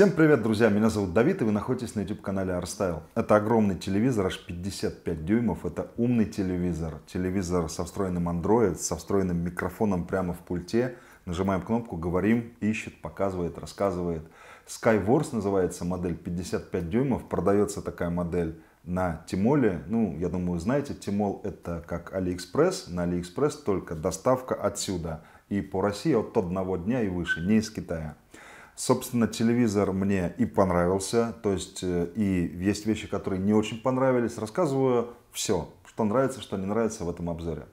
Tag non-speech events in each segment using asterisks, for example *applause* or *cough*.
Всем привет, друзья! Меня зовут Давид, и вы находитесь на YouTube-канале Arstyle. Это огромный телевизор, аж 55 дюймов. Это умный телевизор. Телевизор со встроенным Android, со встроенным микрофоном прямо в пульте. Нажимаем кнопку, говорим, ищет, показывает, рассказывает. Skywars называется модель, 55 дюймов. Продается такая модель на Тимоле. Ну, я думаю, знаете, Тимол это как AliExpress. На AliExpress только доставка отсюда. И по России от одного дня и выше, не из Китая. Собственно, телевизор мне и понравился, то есть э, и есть вещи, которые не очень понравились. Рассказываю все, что нравится, что не нравится в этом обзоре.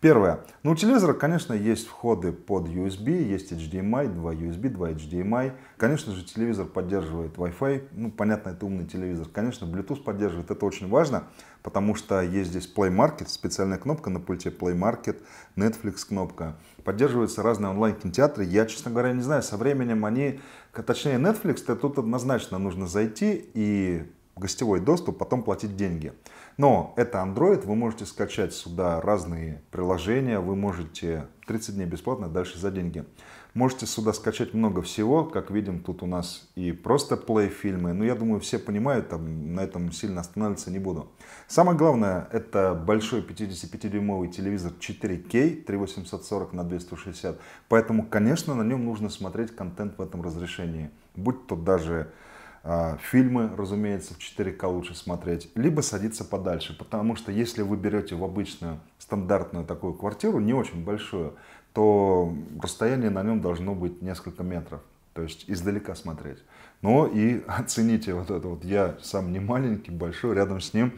Первое. Ну у телевизора, конечно, есть входы под USB, есть HDMI, 2 USB, 2 HDMI. Конечно же, телевизор поддерживает Wi-Fi. Ну, понятно, это умный телевизор. Конечно, Bluetooth поддерживает. Это очень важно, потому что есть здесь Play Market, специальная кнопка на пульте Play Market, Netflix кнопка. Поддерживаются разные онлайн-кинотеатры. Я, честно говоря, не знаю, со временем они... Точнее, Netflix, то тут однозначно нужно зайти и гостевой доступ, потом платить деньги. Но это Android, вы можете скачать сюда разные приложения, вы можете 30 дней бесплатно, дальше за деньги. Можете сюда скачать много всего, как видим, тут у нас и просто плей-фильмы, но ну, я думаю, все понимают, там, на этом сильно останавливаться не буду. Самое главное, это большой 55-дюймовый телевизор 4K 3840 на 260, поэтому, конечно, на нем нужно смотреть контент в этом разрешении, будь то даже а, фильмы, разумеется, в 4К лучше смотреть, либо садиться подальше, потому что если вы берете в обычную стандартную такую квартиру, не очень большую, то расстояние на нем должно быть несколько метров, то есть издалека смотреть. Но и *laughs* оцените вот это вот, я сам не маленький, большой, рядом с ним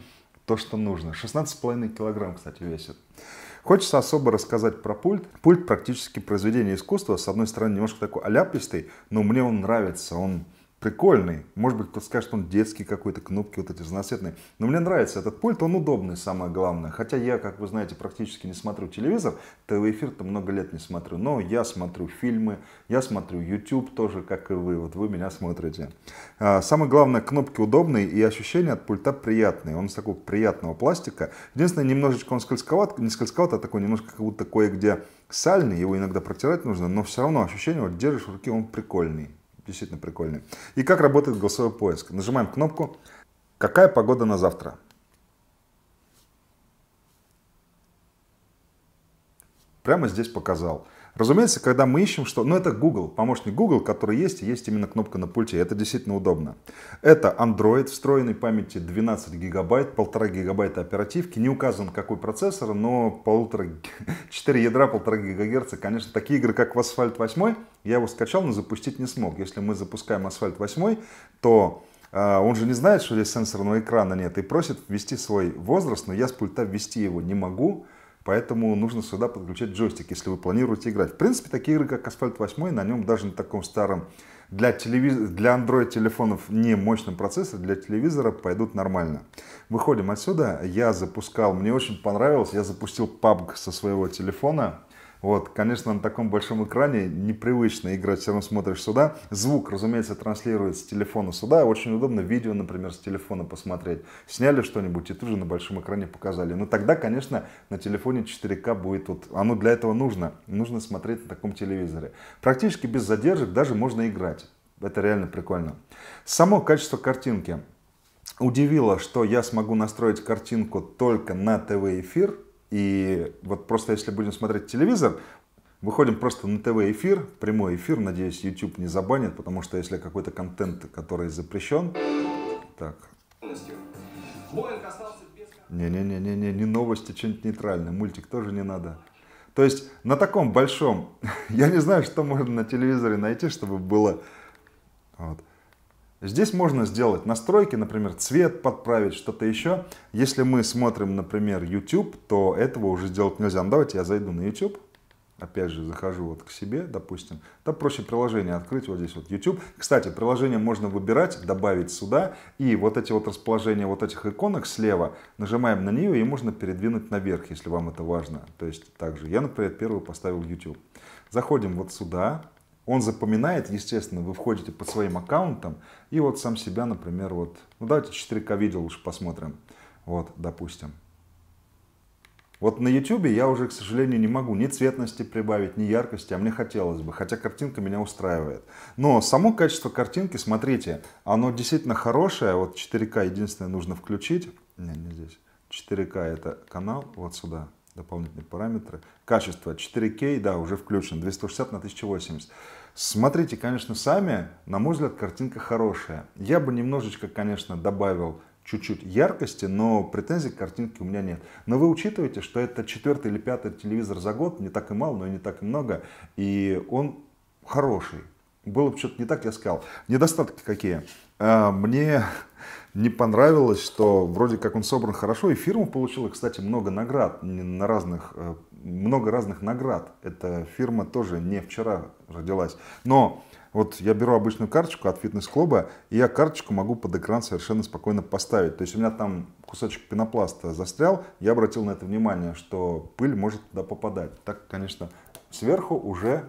то, что нужно. 16,5 килограмм, кстати, весит. Хочется особо рассказать про пульт. Пульт практически произведение искусства. С одной стороны, немножко такой аляпистый, но мне он нравится. Он прикольный. Может быть, кто скажет, что он детский какой-то, кнопки вот эти разноцветные. Но мне нравится этот пульт, он удобный, самое главное. Хотя я, как вы знаете, практически не смотрю телевизор, ТВ-эфир-то много лет не смотрю. Но я смотрю фильмы, я смотрю YouTube тоже, как и вы. Вот вы меня смотрите. А, самое главное, кнопки удобные и ощущения от пульта приятные. Он из такого приятного пластика. Единственное, немножечко он скользковат, не скользковат, а такой немножко как будто кое-где сальный, его иногда протирать нужно, но все равно ощущение, вот держишь в руке, он прикольный. Действительно прикольный. И как работает голосовой поиск? Нажимаем кнопку «Какая погода на завтра?» Прямо здесь показал. Разумеется, когда мы ищем, что... Ну, это Google, помощник Google, который есть, есть именно кнопка на пульте. Это действительно удобно. Это Android, встроенной памяти 12 гигабайт, полтора гигабайта оперативки. Не указан, какой процессор, но полтора 4 *laughs* ядра, полтора гигагерца. Конечно, такие игры, как в Asphalt 8, я его скачал, но запустить не смог. Если мы запускаем Asphalt 8, то а, он же не знает, что здесь сенсорного экрана нет, и просит ввести свой возраст, но я с пульта ввести его не могу. Поэтому нужно сюда подключать джойстик, если вы планируете играть. В принципе, такие игры, как Asphalt 8, на нем даже на таком старом для, телевиз... для Android телефонов не мощном процессоре, для телевизора пойдут нормально. Выходим отсюда. Я запускал, мне очень понравилось, я запустил PUBG со своего телефона. Вот, конечно, на таком большом экране непривычно играть, все равно смотришь сюда. Звук, разумеется, транслируется с телефона сюда. Очень удобно видео, например, с телефона посмотреть. Сняли что-нибудь и тут же на большом экране показали. Но тогда, конечно, на телефоне 4К будет вот... Оно для этого нужно. Нужно смотреть на таком телевизоре. Практически без задержек даже можно играть. Это реально прикольно. Само качество картинки. Удивило, что я смогу настроить картинку только на ТВ-эфир. И вот просто если будем смотреть телевизор, Выходим просто на ТВ-эфир, прямой эфир. Надеюсь, YouTube не забанит, потому что если какой-то контент, который запрещен... Так. Не-не-не-не, не не новости, что-нибудь нейтральное. Мультик тоже не надо. То есть на таком большом... *laughs* Я не знаю, что можно на телевизоре найти, чтобы было... Вот. Здесь можно сделать настройки, например, цвет подправить, что-то еще. Если мы смотрим, например, YouTube, то этого уже сделать нельзя. Ну, давайте я зайду на YouTube. Опять же, захожу вот к себе, допустим. Да проще приложение открыть, вот здесь вот YouTube. Кстати, приложение можно выбирать, добавить сюда. И вот эти вот расположения вот этих иконок слева, нажимаем на нее и можно передвинуть наверх, если вам это важно. То есть также я, например, первый поставил YouTube. Заходим вот сюда, он запоминает, естественно, вы входите под своим аккаунтом, и вот сам себя, например, вот, ну давайте 4К видео лучше посмотрим, вот, допустим. Вот на YouTube я уже, к сожалению, не могу ни цветности прибавить, ни яркости, а мне хотелось бы, хотя картинка меня устраивает. Но само качество картинки, смотрите, оно действительно хорошее, вот 4К единственное нужно включить, не, не здесь, 4К это канал, вот сюда, дополнительные параметры. Качество 4К, да, уже включено, 260 на 1080. Смотрите, конечно, сами, на мой взгляд, картинка хорошая. Я бы немножечко, конечно, добавил чуть-чуть яркости, но претензий к картинке у меня нет. Но вы учитываете, что это четвертый или пятый телевизор за год, не так и мало, но и не так и много, и он хороший. Было бы что-то не так, я сказал. Недостатки какие? А, мне не понравилось, что вроде как он собран хорошо, и фирма получила, кстати, много наград, на разных, э, много разных наград. Эта фирма тоже не вчера родилась. Но вот я беру обычную карточку от фитнес-клуба, и я карточку могу под экран совершенно спокойно поставить. То есть у меня там кусочек пенопласта застрял, я обратил на это внимание, что пыль может туда попадать. Так, конечно, сверху уже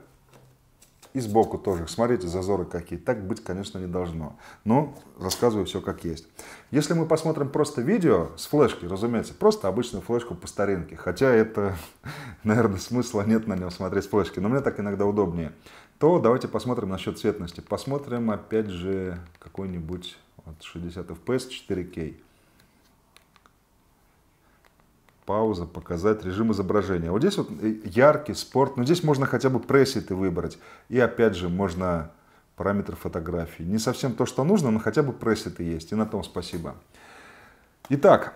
и сбоку тоже. Смотрите, зазоры какие. Так быть, конечно, не должно. Но ну, рассказываю все как есть. Если мы посмотрим просто видео с флешки, разумеется, просто обычную флешку по старинке. Хотя это, *laughs* наверное, смысла нет на нем смотреть флешки. Но мне так иногда удобнее. То давайте посмотрим насчет цветности. Посмотрим, опять же, какой-нибудь вот 60 FPS 4K пауза, показать режим изображения. Вот здесь вот яркий спорт, но здесь можно хотя бы пресеты выбрать. И опять же можно параметр фотографии. Не совсем то, что нужно, но хотя бы пресеты есть. И на том спасибо. Итак,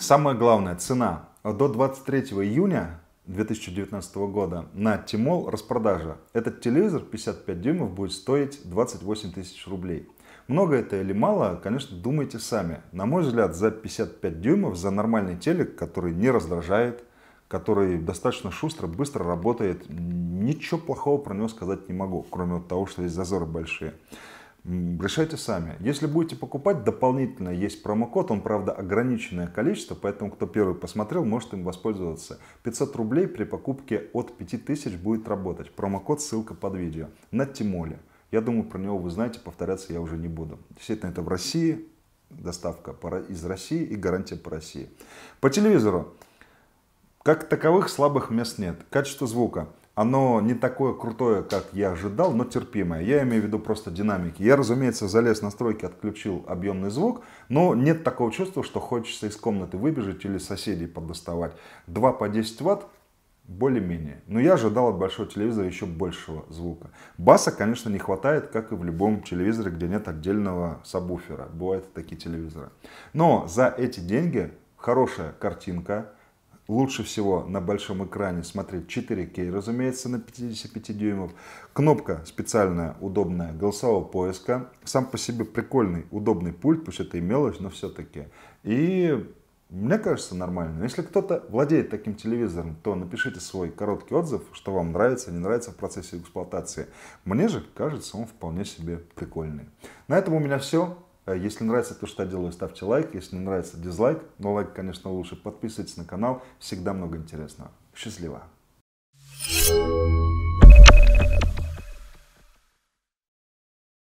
самое главное, цена. До 23 июня 2019 года на Тимол распродажа. Этот телевизор 55 дюймов будет стоить 28 тысяч рублей. Много это или мало, конечно, думайте сами. На мой взгляд, за 55 дюймов, за нормальный телек, который не раздражает, который достаточно шустро, быстро работает, ничего плохого про него сказать не могу, кроме вот того, что есть зазоры большие. Решайте сами. Если будете покупать, дополнительно есть промокод, он, правда, ограниченное количество, поэтому кто первый посмотрел, может им воспользоваться. 500 рублей при покупке от 5000 будет работать. Промокод, ссылка под видео. На Тимоле. Я думаю, про него вы знаете, повторяться я уже не буду. Действительно, это в России, доставка из России и гарантия по России. По телевизору, как таковых слабых мест нет. Качество звука, оно не такое крутое, как я ожидал, но терпимое. Я имею в виду просто динамики. Я, разумеется, залез в настройки, отключил объемный звук, но нет такого чувства, что хочется из комнаты выбежать или соседей подоставать. 2 по 10 ватт более-менее. Но я ожидал от большого телевизора еще большего звука. Баса, конечно, не хватает, как и в любом телевизоре, где нет отдельного сабвуфера. Бывают такие телевизоры. Но за эти деньги хорошая картинка. Лучше всего на большом экране смотреть 4К, разумеется, на 55 дюймов. Кнопка специальная, удобная, голосового поиска. Сам по себе прикольный, удобный пульт, пусть это и мелочь, но все-таки. И мне кажется, нормально. Если кто-то владеет таким телевизором, то напишите свой короткий отзыв, что вам нравится, не нравится в процессе эксплуатации. Мне же кажется, он вполне себе прикольный. На этом у меня все. Э, если нравится то, что я делаю, ставьте лайк. Если не нравится, дизлайк. Но лайк, конечно, лучше. Подписывайтесь на канал. Всегда много интересного. Счастливо! thank you